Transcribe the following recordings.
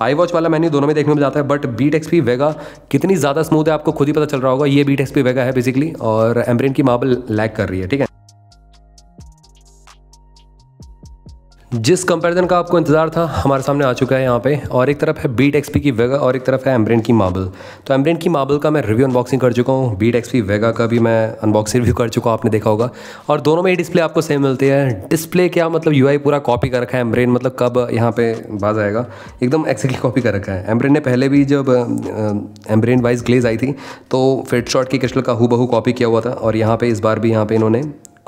I watch वाला menu दोनों में देखने में जाता है बट बीट एक्सपी वेगा कितनी ज़्यादा स्मूथ है आपको खुद ही पता चल रहा होगा ये बीट एक्सपी वेगा है बेसिकली और एम्ब्रेन की मार्बल लैक कर रही है ठीक है जिस कंपैरिजन का आपको इंतज़ार था हमारे सामने आ चुका है यहाँ पे और एक तरफ है बीट एक्सपी की वेगा और एक तरफ है एम्ब्रेन की मार्बल तो एम्ब्रेन की मार्बल का मैं रिव्यू अनबॉक्सिंग कर चुका हूँ बीट एक्सपी वेगा का भी मैं अनबॉक्सिंग रिव्यू कर चुका हूँ आपने देखा होगा और दोनों में ही डिस्प्ले आपको सेम मिलती है डिस्प्ले क्या मतलब यू पूरा कॉपी कर रखा है एम्ब्रेन मतलब कब यहाँ पर बाज आएगा एकदम एक्सैक्टली कॉपी कर रखा है एम्ब्रेन ने पहले भी जब एम्ब्रेन वाइज ग्लेज आई थी तो फिट शॉट की क्रिस्टल का हु कॉपी किया हुआ था और यहाँ पर इस बार भी यहाँ पर इन्होंने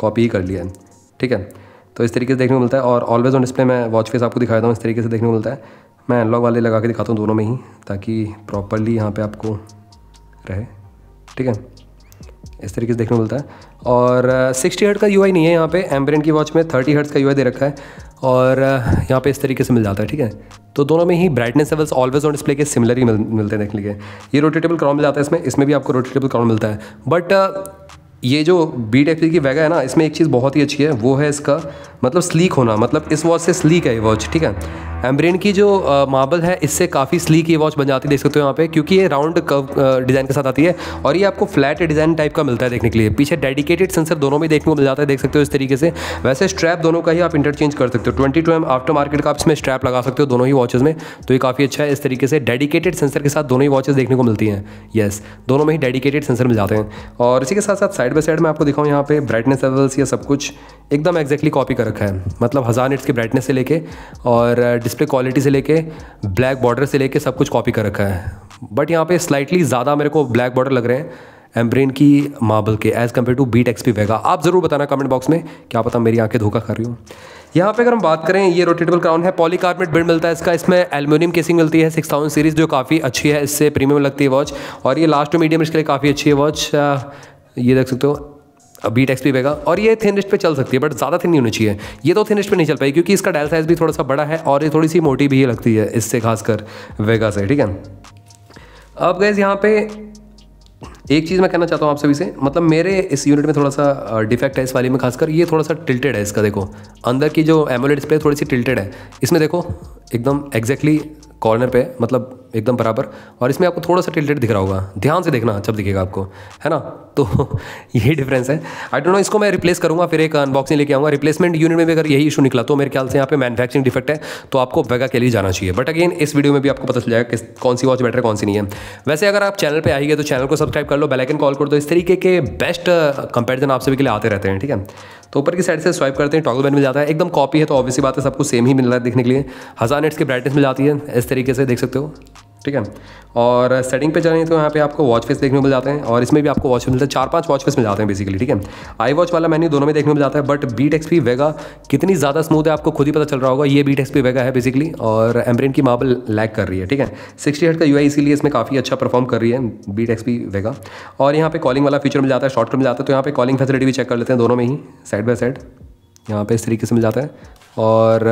कॉपी ही कर लिया है ठीक है तो इस तरीके से देखने को मिलता है और ऑलवेज़ ऑन डिस्प्ले मैं वॉच फेस आपको दिखाता हूँ इस तरीके से देखने को मिलता है मैं एनलॉग वाले लगा के दिखाता हूँ दोनों में ही ताकि प्रॉपरली यहाँ पर आपको रहे ठीक है इस तरीके से देखने को मिलता है और सिक्सटी हर्ट का यू नहीं है यहाँ पे एम्ब्रेन की वॉच में थर्टी हर्ट्स का यू दे रखा है और यहाँ पे इस तरीके से मिल जाता है ठीक है तो दोनों में ही brightness levels always on display के सिमिलर ही मिल, मिलते हैं देखने के ये रोटेटेबल क्राउन मिल जाता है इसमें इसमें भी आपको रोटेटेबल क्राउन मिलता है बट ये जो बी टाइप की वैगा है ना इसमें एक चीज़ बहुत ही अच्छी है वो है इसका मतलब स्लीक होना मतलब इस वॉच से स्लीक है ये वॉच ठीक है एम्ब्रेन की जो मार्बल है इससे काफ़ी स्लीक ये वॉच बन जाती है देख सकते हो यहाँ पे क्योंकि ये राउंड कव डिज़ाइन के साथ आती है और ये आपको फ्लैट डिज़ाइन टाइप का मिलता है देखने के लिए पीछे डेडिकेटेड सेंसर दोनों में देखने को मिल जाता है देख सकते हो इस तरीके से वैसे स्ट्रैप दोनों का ही आप इंटरचेंज कर सकते हो twenty two M after market का आप इसमें स्ट्रैप लगा सकते हो दोनों ही वॉचेज में तो ये काफ़ी अच्छा है इस तरीके से डेडिकेटेड सेंसर के साथ दोनों ही वॉचेज देखने को मिलती हैं येस दोनों में ही डेडिकेटेड सेंसर मिल जाते हैं और इसी के साथ साथ साइड साइड बाई साइड मैं आपको दिखाऊँ यहाँ पे ब्राइटनेस लेवल्स या सब कुछ एकदम एक्जैक्टली कॉपी कर रखा है मतलब हज़ार निट्स की ब्राइटनेस से लेके और डिस्प्ले uh, क्वालिटी से लेके ब्लैक बॉर्डर से लेके सब कुछ कॉपी कर रखा है बट यहाँ पे स्लाइटली ज़्यादा मेरे को ब्लैक बॉर्डर लग रहे हैं एम्ब्रेन की मार्बल के as compare to Beat XP Vega आप ज़रूर बताना कमेंट बॉक्स में क्या पता मेरी आंखें धोखा कर रही हूँ यहाँ पे अगर हम बात करें ये रोटेटेबल क्राउन है पॉलीकार्बोनेट बिल्ड मिलता है इसका इसमें एल्यूमिनियम केसिंग मिलती है सिक्स थाउजेंड सीरीज़ जो काफ़ी अच्छी है इससे प्रीमियम लगती है वॉच और ये लास्ट टू मीडियम इसके लिए काफ़ी अच्छी है वॉच ये देख सकते हो बी टैक्स भी पेगा और ये थिन रिस्ट पे चल सकती है बट ज़्यादा थिन नहीं होनी चाहिए ये तो थिन रिस्ट पे नहीं चल पाई क्योंकि इसका डायल साइज़ भी थोड़ा सा बड़ा है और ये थोड़ी सी मोटी भी लगती है इससे खासकर वेगा से ठीक है अब गैस यहाँ पे एक चीज़ मैं कहना चाहता हूँ आप सभी से मतलब मेरे इस यूनिट में थोड़ा सा डिफेक्ट है इस वाली में खासकर ये थोड़ा सा टिल्टेड है इसका देखो अंदर की जो एमोलेड डिस्प्ले थोड़ी सी टिल्टेड है इसमें देखो एकदम एग्जैक्टली कॉर्नर पे मतलब एकदम बराबर और इसमें आपको थोड़ा सा टिल्टेड दिख रहा होगा ध्यान से देखना जब दिखेगा आपको है ना तो यही डिफरेंस है आई डोंट नो इसको मैं रिप्लेस करूँगा फिर एक अनबॉक्सिंग लेके आऊँगा रिप्लेसमेंट यूनिट में भी अगर यही इशू निकला तो मेरे ख्याल से यहाँ पे मैनुफैक्चरिंग डिफेक्ट है तो आपको वेगा के लिए जाना चाहिए बट अगेन इस वीडियो में भी आपको पता चल जाएगा कि कौन सी वॉच बेटर है कौन सी नहीं है वैसे अगर आप चैनल पर आइए तो चैनल को सब्सक्राइब कर लो बेलाइकन कॉल कर दो इस तरीके के बेस्ट कंपेरिजन uh, आप सभी के लिए आते रहते हैं ठीक है तो ऊपर की साइड से स्वाइप करते हैं टॉगल बैन मिल जाता है एकदम कॉपी है तो ऑब्वियसली बात है सबको सेम ही मिल रहा है देखने के लिए हज़ार नेट्स की ब्राइटनेस मिल जाती है इस तरीके से देख सकते हो ठीक है और सेटिंग पे जाने तो यहाँ पे आपको वॉच फेस देखने को मिल जाते हैं और इसमें भी आपको वॉच मिलता है चार पांच वॉच फेस मिल जाते हैं बेसिकली ठीक है आई वॉच वाला मैन्यू दोनों में देखने को मिल जाता है बट बीट एक्सपी वेगा कितनी ज़्यादा स्मूथ है आपको खुद ही पता चल रहा होगा ये बीट एक्सपी वेगा है बेसिकली और एम्ब्रेन की मार्बल लैक कर रही है ठीक है सिक्सटी हट का यू इसीलिए इसमें काफ़ी अच्छा परफॉर्म कर रही है बीट एक्सपी वेगा और यहाँ पे कॉलिंग वाला फीचर मिल जाता है शॉर्टकट मिल जाता है तो यहाँ पे कॉलिंग फैसिलिटी भी चेक कर लेते हैं दोनों में ही साइड बाय साइड यहाँ पे इस तरीके से मिल जाता है और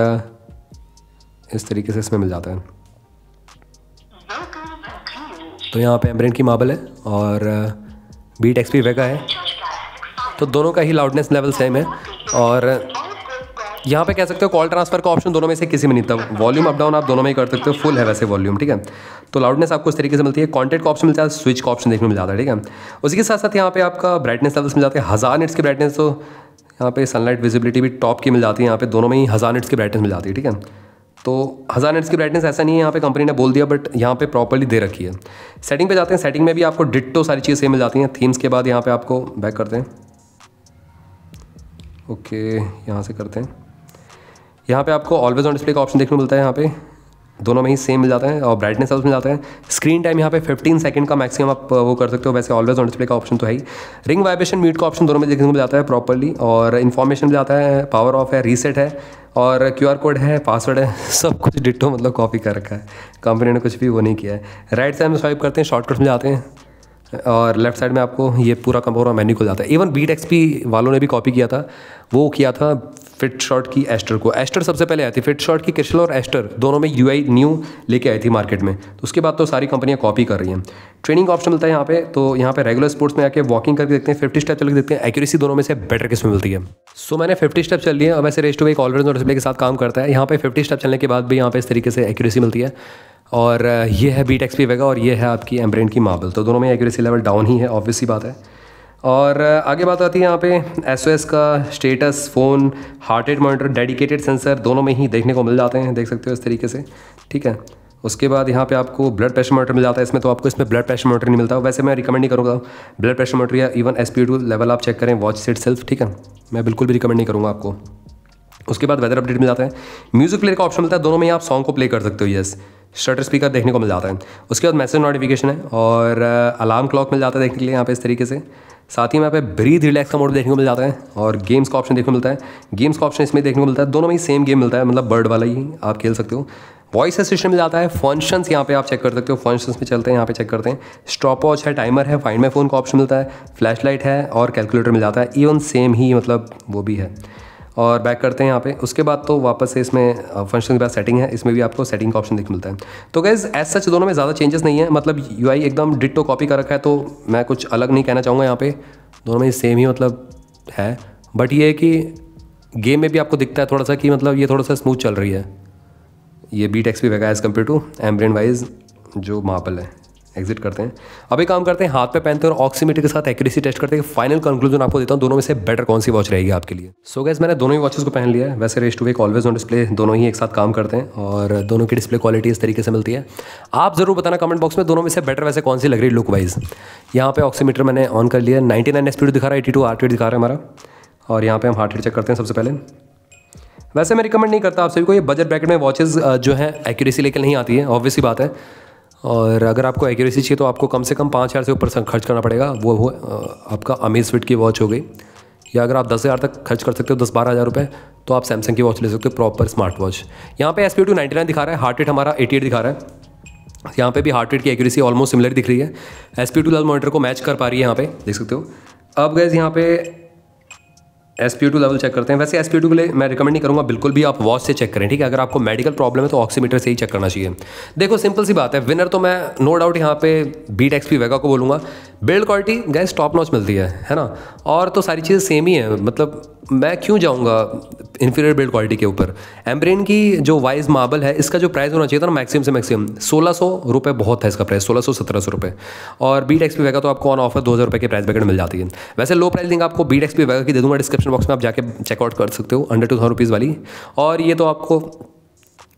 इस तरीके से इसमें मिल जाता है तो यहाँ पे एम्ब्रेंट की मार्बल है और बीट एक्स पी वेगा है तो दोनों का ही लाउडनेस लेवल सेम है और यहाँ पे कह सकते हो कॉल ट्रांसफर का ऑप्शन दोनों में से किसी में नहीं था वॉल्यूम अप डाउन आप दोनों में ही कर सकते हो फुल है वैसे वॉल्यूम ठीक है तो लाउडनेस आपको इस तरीके से मिलती है कॉन्टेक्ट का ऑप्शन मिलता है स्विच का ऑप्शन देखने में मिल जाता है ठीक है उसी के साथ साथ यहाँ पे आपका ब्राइटनेस लेवल्स मिल जाते हैं हज़ार नेट्स की ब्राइटनेस तो यहाँ पे सनलाइट विजिबिलिटी भी टॉप की मिल जाती है यहाँ पे दोनों में ही हज़ार नेट्स की ब्राइटनेस मिल जाती है ठीक है तो हज़ार नेट्स की ब्राइटनेस ऐसा नहीं है यहाँ पे कंपनी ने बोल दिया बट यहाँ पे प्रॉपरली दे रखी है सेटिंग पे जाते हैं सेटिंग में भी आपको डिट्टो सारी चीज़ें सेम मिल जाती हैं थीम्स के बाद यहाँ पे आपको बैक करते हैं ओके यहाँ से करते हैं यहाँ पे आपको ऑलवेज ऑन डिस्प्ले का ऑप्शन देखने को मिलता है यहाँ पे दोनों में ही सेम मिल जाते हैं और ब्राइटनेस ऑल्स मिल जाता है स्क्रीन टाइम यहाँ पे 15 सेकंड का मैक्सिमम आप uh, वो कर सकते हो वैसे ऑलवेज ऑन डिस्प्ले का ऑप्शन तो है ही रिंग वाइब्रेशन म्यूट का ऑप्शन दोनों में देखने को मिल जाता है प्रॉपरली और इन्फॉर्मेशन मिल जाता है पावर ऑफ है रीसेट है और क्यू आर कोड है पासवर्ड है सब कुछ डिटो मतलब कॉपी कर रखा है कंपनी ने कुछ भी वो नहीं किया है राइट साइड में स्वाइप करते हैं शॉर्टकट में जाते हैं और लेफ्ट साइड में आपको ये पूरा का पूरा मेन्यू खुल जाता है इवन बीट एक्सपी वालों ने भी कॉपी किया था वो किया था फिट शॉट की एस्टर को एस्टर सबसे पहले आई थी फिट शॉट की किशल और एस्टर दोनों में यू न्यू लेके आई थी मार्केट में तो उसके बाद तो सारी कंपनियाँ कॉपी कर रही हैं ट्रेनिंग ऑप्शन मिलता है यहाँ पे तो यहाँ पे रेगुलर स्पोर्ट्स में आके वॉकिंग करके देखते हैं फिफ्टी स्टेप चल के देखते हैं एक्यूरेसी दोनों में से बेटर किस्म मिलती है सो so, मैंने फिफ्टी स्टेप चल लिए और वैसे रेस्ट हुए एक ऑलवेज और डिस्प्ले के साथ काम करता है यहाँ पे फिफ्टी स्टेप चलने के बाद भी यहाँ पे इस तरीके से एक्यूरेसी मिलती है और ये है बीट एक्सपी वेगा और ये है आपकी एम्ब्रेन की मार्बल तो दोनों में एक्यूरेसी लेवल डाउन ही है ऑब्वियस ही बात है और आगे बात आती है यहाँ पे एस का status phone heart rate monitor dedicated sensor दोनों में ही देखने को मिल जाते हैं देख सकते हो इस तरीके से ठीक है उसके बाद यहाँ पे आपको ब्लड प्रेशर मॉनिटर मिल जाता है इसमें तो आपको इसमें ब्लड प्रेशर मॉनिटर नहीं मिलता वैसे मैं रिकमेंड नहीं करूँगा ब्लड प्रेशर मॉनिटर या इवन एस पी लेवल आप चेक करें वॉच सेट सेल्फ ठीक है मैं बिल्कुल भी रिकमेंड नहीं करूँगा आपको उसके बाद वेदर अपडेट मिल जाता है म्यूज़िक प्लेयर का ऑप्शन मिलता है दोनों में ही आप सॉन्ग को प्ले कर सकते हो येस शटर स्पीकर देखने को मिल जाता है उसके बाद मैसेज नोटिफिकेशन है और अलार्म uh, क्लॉक मिल जाता है देखने के लिए यहाँ पे इस तरीके से साथ ही यहाँ पे ब्रीथ रिलैक्स का मोड देखने को मिल जाता है और गेम्स का ऑप्शन देखने को मिलता है गेम्स का ऑप्शन इसमें देखने को मिलता है दोनों में ही सेम गेम मिलता है मतलब बर्ड वाला ही आप खेल सकते हो वॉइस असिस्टेंट मिल जाता है फंक्शंस यहाँ पे आप चेक कर सकते हो फंक्शंस में चलते हैं यहाँ पे चेक करते हैं स्टॉप वॉच है टाइमर है फाइंड माई फ़ोन का ऑप्शन मिलता है फ्लैश लाइट है और कैलकुलेटर मिल जाता है इवन सेम ही मतलब वो भी है और बैक करते हैं यहाँ पे उसके बाद तो वापस से इसमें फंक्शन के बाद सेटिंग है इसमें भी आपको सेटिंग का ऑप्शन देखने मिलता है तो गैस एज सच दोनों में ज़्यादा चेंजेस नहीं है मतलब यू एकदम डिटो कॉपी का रखा है तो मैं कुछ अलग नहीं कहना चाहूँगा यहाँ पे दोनों में सेम ही मतलब है बट ये है कि गेम में भी आपको दिखता है थोड़ा सा कि मतलब ये थोड़ा सा स्मूथ चल रही है ये बी टेक्स भी Vega as compare to Ambrane wise जो मापल है एग्जिट करते हैं अब एक काम करते हैं हाथ पे पहनते हैं और ऑक्सीमीटर के साथ एक्यूरेसी टेस्ट करते हैं फाइनल कंक्लूजन आपको देता हूँ दोनों में से बेटर कौन सी वॉच रहेगी आपके लिए सो so गैस मैंने दोनों ही वॉचेस को पहन लिया है वैसे raise to wake always on display दोनों ही एक साथ काम करते हैं और दोनों की डिस्प्ले क्वालिटी इस तरीके से मिलती है आप ज़रूर बताना कमेंट बॉक्स में दोनों में से बेटर वैसे कौन सी लग रही लुक वाइज यहाँ पे ऑक्सीमीटर मैंने ऑन कर लिया नाइनटी नाइन स्पीड दिखा रहा है एटी टू हार्ट दिखा रहा है हमारा और यहाँ पे हम हार्ट रेट चेक करते हैं सबसे पहले वैसे मैं रिकमेंड नहीं करता आप सभी को ये बजट ब्रैकेट में वॉचेज़ जो है एक्यूरेसी लेकर नहीं आती है ऑब्वियसली बात है और अगर आपको एक्यूरेसी चाहिए तो आपको कम से कम पाँच हज़ार से ऊपर खर्च करना पड़ेगा वो हो आपका अमीर स्वीट की वॉच हो गई या अगर आप दस हज़ार तक खर्च कर सकते हो दस बारह हज़ार रुपये तो आप सैमसंग की वॉच ले सकते हो प्रॉपर स्मार्ट वॉच यहाँ पे S P two ninety nine दिखा रहा है हार्ट रेट हमारा एटी एट दिखा रहा है यहाँ पे भी हार्ट रेट की एक्यूरेसी ऑलमोस्ट सिमिलर दिख रही है एस पी टू लाल मॉनिटर को मैच कर पा रही है यहाँ पे देख सकते हो अब गैस यहाँ पे S P two level check करते हैं वैसे एस पी टू के लिए मैं रिकमेंड नहीं करूँगा बिल्कुल भी आप वॉच से चेक करें ठीक है अगर आपको मेडिकल प्रॉब्लम है तो ऑक्सीमीटर से ही चेक करना चाहिए देखो सिंपल सी बात है विनर तो मैं नो डाउट यहाँ पे बीट टेक्स पी वेगा को बोलूँगा build quality guess top notch मिलती है है ना और तो सारी चीज़ें सेम ही है मतलब मैं क्यों जाऊँगा इन्फीरियर बिल्ड क्वालिटी के ऊपर एम्ब्रेन की जो वाइज मार्बल है इसका जो प्राइस होना चाहिए था ना मैक्सिमम से मैक्सिमम सोलह सौ रुपये बहुत है इसका प्राइस सोलह सौ सत्रह सौ रुपये और बीट एक्सपी वेगा तो आपको ऑन ऑफर दो हज़ार रुपये के प्राइस बैकेट मिल जाती है वैसे लो प्राइस देंगे आपको बीट एक्सपी वेगा की दे दूँगा डिस्क्रिप्शन बॉक्स में आप जाकर चेकआउट कर सकते हो अंडर टू थाउजेंड रुपीज़ वाली और ये तो आपको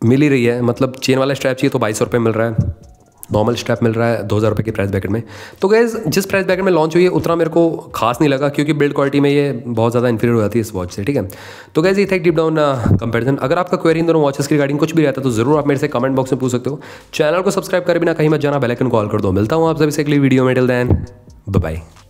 मिल ही रही है मतलब चेन वाला स्ट्रैप चाहिए तो बाईस सौ रुपये मिल रहा है नॉर्मल स्ट्रैप मिल रहा है दो हज़ार रुपये की प्राइस बैकेट में तो गैज़ जिस प्राइस बैकेट में लॉन्च हुई है उतना मेरे को खास नहीं लगा क्योंकि बिल्ड क्वालिटी में ये बहुत ज़्यादा इन्फीरियर हो जाती है इस वॉच से ठीक है तो गैज़ ये था डीप डाउन कंपेरिजन अगर आपका क्वेरी इन दोनों वॉचेस की रिगार्डिंग कुछ भी रहता है तो ज़रूर आप मेरे से कमेंट बॉक्स में पूछ सकते हो चैनल को सब्सक्राइब कर बिना कहीं मत जाना बेलकन कॉल कर दो मिलता हूँ आप सभी से अगली वीडियो में डिल दैन बाय